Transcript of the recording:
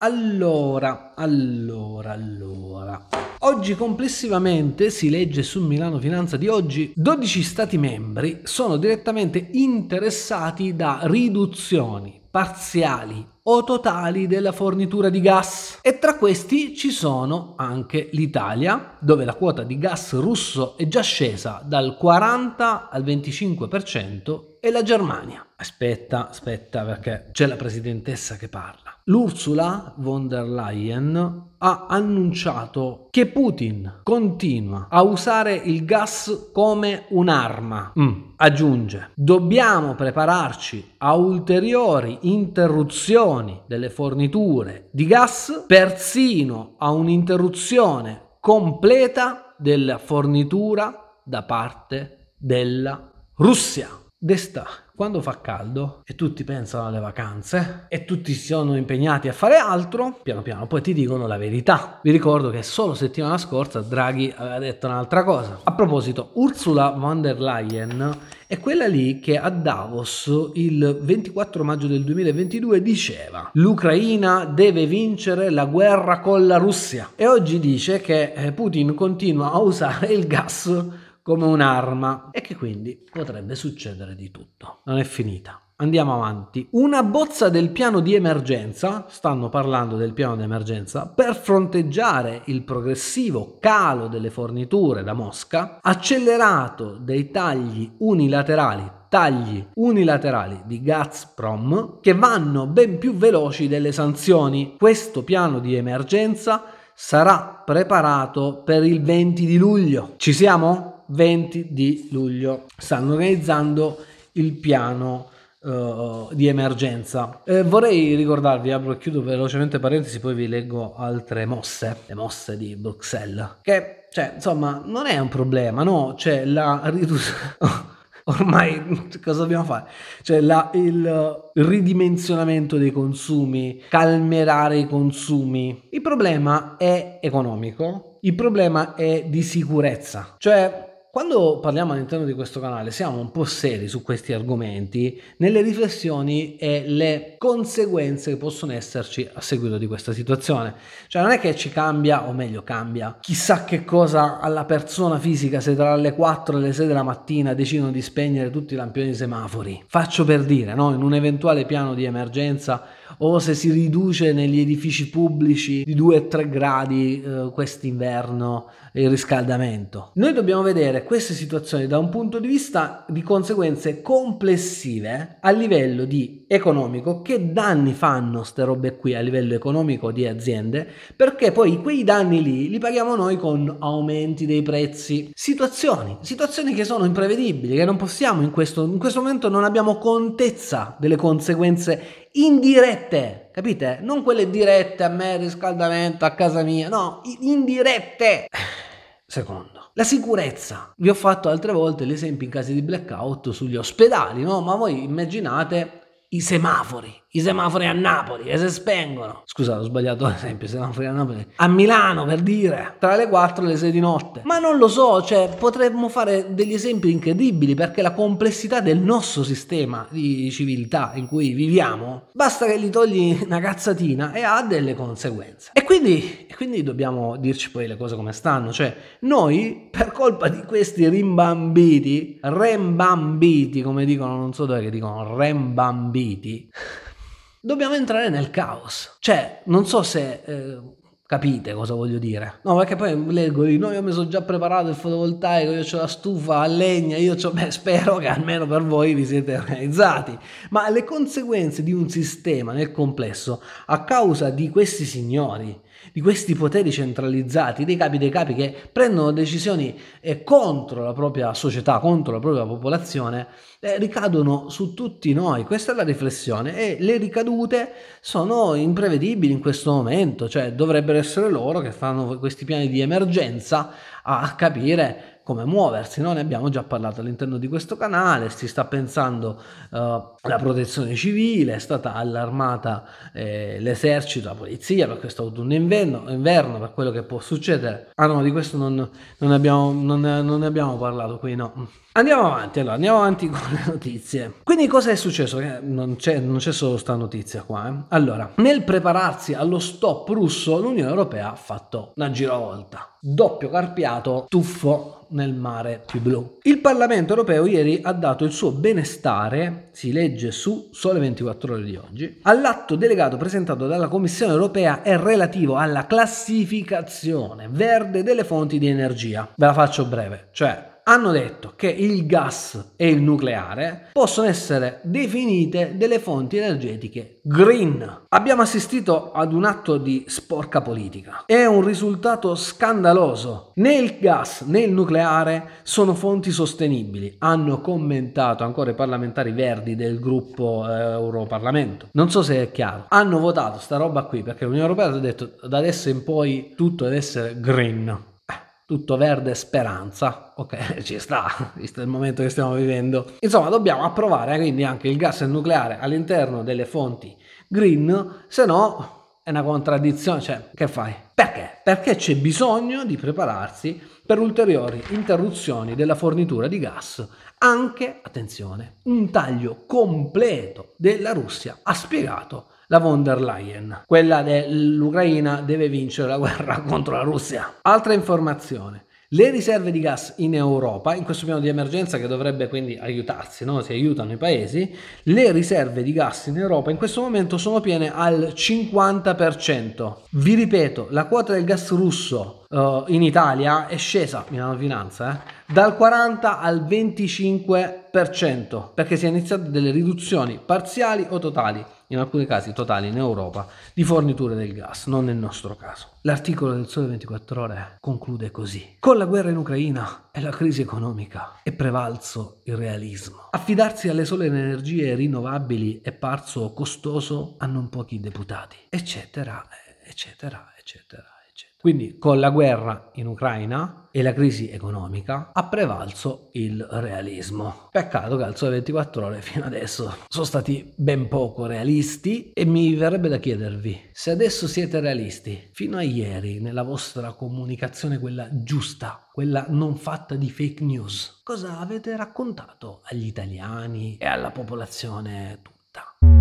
Allora, allora, allora. Oggi complessivamente, si legge su Milano Finanza di oggi, 12 Stati membri sono direttamente interessati da riduzioni parziali o totali della fornitura di gas. E tra questi ci sono anche l'Italia, dove la quota di gas russo è già scesa dal 40 al 25% e la Germania. Aspetta, aspetta, perché c'è la presidentessa che parla. L'Ursula von der Leyen ha annunciato che Putin continua a usare il gas come un'arma. Mm. Aggiunge, dobbiamo prepararci a ulteriori interruzioni delle forniture di gas, persino a un'interruzione completa della fornitura da parte della Russia. D'està, quando fa caldo e tutti pensano alle vacanze e tutti sono impegnati a fare altro, piano piano poi ti dicono la verità. Vi ricordo che solo settimana scorsa Draghi aveva detto un'altra cosa. A proposito, Ursula von der Leyen è quella lì che a Davos il 24 maggio del 2022 diceva l'Ucraina deve vincere la guerra con la Russia e oggi dice che eh, Putin continua a usare il gas come un'arma e che quindi potrebbe succedere di tutto. Non è finita. Andiamo avanti. Una bozza del piano di emergenza, stanno parlando del piano di emergenza, per fronteggiare il progressivo calo delle forniture da Mosca, accelerato dai tagli unilaterali tagli unilaterali di Gazprom che vanno ben più veloci delle sanzioni. Questo piano di emergenza sarà preparato per il 20 di luglio. Ci siamo? 20 di luglio. Stanno organizzando il piano Uh, di emergenza. Eh, vorrei ricordarvi, apro e chiudo velocemente parentesi, poi vi leggo altre mosse, le mosse di Bruxelles, che cioè, insomma, non è un problema, no? cioè la ormai cosa dobbiamo fare? Cioè la, il ridimensionamento dei consumi, calmerare i consumi. Il problema è economico, il problema è di sicurezza. Cioè quando parliamo all'interno di questo canale siamo un po' seri su questi argomenti, nelle riflessioni e le conseguenze che possono esserci a seguito di questa situazione. Cioè non è che ci cambia, o meglio cambia, chissà che cosa alla persona fisica se tra le 4 e le 6 della mattina decidono di spegnere tutti i lampioni semafori. Faccio per dire, no? in un eventuale piano di emergenza o se si riduce negli edifici pubblici di 2-3 gradi eh, quest'inverno il riscaldamento. Noi dobbiamo vedere queste situazioni da un punto di vista di conseguenze complessive a livello di economico, che danni fanno queste robe qui a livello economico di aziende, perché poi quei danni lì li paghiamo noi con aumenti dei prezzi, situazioni, situazioni che sono imprevedibili, che non possiamo in questo, in questo momento non abbiamo contezza delle conseguenze indirette, capite? Non quelle dirette a me, riscaldamento a casa mia, no, indirette secondo. La sicurezza. Vi ho fatto altre volte l'esempio in caso di blackout sugli ospedali, no? Ma voi immaginate i semafori i semafori a Napoli e se spengono. Scusa, ho sbagliato l'esempio, i semafori a Napoli. A Milano, per dire, tra le 4 e le 6 di notte. Ma non lo so, cioè, potremmo fare degli esempi incredibili perché la complessità del nostro sistema di civiltà in cui viviamo, basta che gli togli una cazzatina e ha delle conseguenze. E quindi, e quindi dobbiamo dirci poi le cose come stanno, cioè, noi, per colpa di questi rimbambiti, rembambiti, come dicono, non so dove che dicono, rembambiti, dobbiamo entrare nel caos. Cioè, non so se... Eh, Capite cosa voglio dire? No, perché poi leggo lì, no, io mi sono già preparato il fotovoltaico, io ho la stufa a legna, io ho, beh, spero che almeno per voi vi siete organizzati. Ma le conseguenze di un sistema nel complesso a causa di questi signori di questi poteri centralizzati, dei capi dei capi che prendono decisioni eh, contro la propria società, contro la propria popolazione, eh, ricadono su tutti noi. Questa è la riflessione e le ricadute sono imprevedibili in questo momento, cioè dovrebbero essere loro che fanno questi piani di emergenza a capire come muoversi, no? ne abbiamo già parlato all'interno di questo canale, si sta pensando eh, alla eh, protezione civile, è stata allarmata eh, l'esercito, la polizia per questo autunno inverno, inverno, per quello che può succedere. Ah no, di questo non, non, abbiamo, non, non ne abbiamo parlato qui, no. Andiamo avanti, allora andiamo avanti con le notizie. Quindi cosa è successo? Non c'è, non c'è solo sta notizia qua. Eh. Allora, nel prepararsi allo stop russo, l'Unione Europea ha fatto una giravolta doppio carpiato, tuffo nel mare più blu. Il Parlamento europeo ieri ha dato il suo benestare, si legge su Sole 24 ore di oggi, all'atto delegato presentato dalla Commissione europea e relativo alla classificazione verde delle fonti di energia. Ve la faccio breve, cioè hanno detto che il gas e il nucleare possono essere definite delle fonti energetiche green. Abbiamo assistito ad un atto di sporca politica. È un risultato scandaloso. Né il gas né il nucleare sono fonti sostenibili, hanno commentato ancora i parlamentari verdi del gruppo eh, Europarlamento. Non so se è chiaro. Hanno votato sta roba qui perché l'Unione Europea ha detto da adesso in poi tutto deve essere green tutto verde speranza, ok, ci sta, visto il momento che stiamo vivendo. Insomma, dobbiamo approvare quindi anche il gas nucleare all'interno delle fonti green, se no è una contraddizione, cioè che fai? Perché? Perché c'è bisogno di prepararsi per ulteriori interruzioni della fornitura di gas, anche, attenzione, un taglio completo della Russia, ha spiegato la von der Leyen, quella dell'Ucraina deve vincere la guerra contro la Russia. Altra informazione. Le riserve di gas in Europa, in questo piano di emergenza che dovrebbe quindi aiutarsi, no? si aiutano i paesi, le riserve di gas in Europa in questo momento sono piene al 50%. Vi ripeto, la quota del gas russo uh, in Italia è scesa, Milano Finanza, eh, dal 40 al 25% perché si è iniziato delle riduzioni parziali o totali in alcuni casi totali in Europa, di forniture del gas, non nel nostro caso. L'articolo del Sole 24 Ore conclude così. Con la guerra in Ucraina e la crisi economica è prevalso il realismo. Affidarsi alle sole energie rinnovabili è parso costoso a non pochi deputati, eccetera, eccetera, eccetera. Quindi con la guerra in Ucraina e la crisi economica ha prevalso il realismo. Peccato che al sole 24 ore fino adesso sono stati ben poco realisti e mi verrebbe da chiedervi se adesso siete realisti, fino a ieri nella vostra comunicazione quella giusta, quella non fatta di fake news, cosa avete raccontato agli italiani e alla popolazione tutta?